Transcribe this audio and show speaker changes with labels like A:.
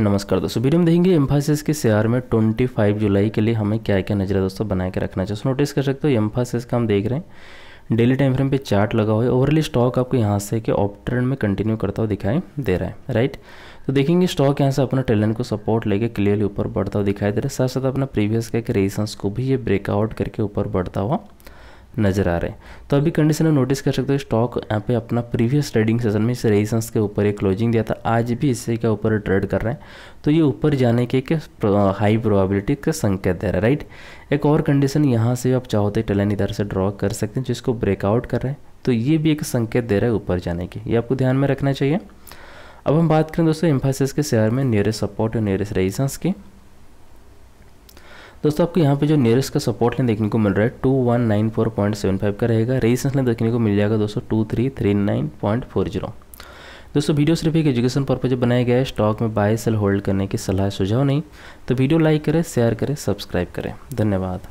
A: नमस्कार दोस्तों वीडियो में देखेंगे एम्फासिस के शेयर में 25 जुलाई के लिए हमें क्या क्या नजर दोस्तों बना के रखना चाहिए नोटिस कर सकते हो एम्फासिस का हम देख रहे हैं डेली टाइम फ्रेम पे चार्ट लगा हुआ है ओवरली स्टॉक आपको यहाँ से के ऑप ट्रेंड में कंटिन्यू करता हुआ दिखाई दे रहा है राइट तो देखेंगे स्टॉक यहाँ से अपना टेलेंट को सपोर्ट लेके क्लियरली ऊपर बढ़ता हुआ दिखाई दे रहा है साथ साथ अपना प्रीवियस का एक रेजिस्टेंस को भी ये ब्रेकआउट करके ऊपर बढ़ता हुआ नज़र आ रहे हैं तो अभी कंडीशन में नोटिस कर सकते हो स्टॉक यहाँ पे अपना प्रीवियस ट्रेडिंग सेशन में इस रेजिस्टेंस के ऊपर एक क्लोजिंग दिया था आज भी इससे क्या ऊपर ट्रेड कर रहे हैं तो ये ऊपर जाने के, एक हाई प्रोबेबिलिटी का संकेत दे रहा है राइट एक और कंडीशन यहाँ से आप चाहो तो टलन इधर से ड्रॉ कर सकते हैं जिसको ब्रेकआउट कर रहे हैं तो ये भी एक संकेत दे रहा है ऊपर जाने की ये आपको ध्यान में रखना चाहिए अब हम बात करें दोस्तों इम्फासिस के शेयर में नियरेस्ट सपोर्ट और नियरेस्ट रेजिस्टेंस की दोस्तों आपको यहाँ पे जो नियरेस्ट का सपोर्ट लाइन देखने को मिल रहा है two one nine four point seven five का रहेगा रेजिस्टेंस लाइन देखने को मिल जाएगा दोस्तों two three three nine point four zero दोस्तों वीडियो सिर्फ एक एजुकेशन पर्पज बनाया गया है स्टॉक में बाय सेल होल्ड करने की सलाह सुझाव नहीं तो वीडियो लाइक करें शेयर करें सब्सक्राइब करें धन्यवाद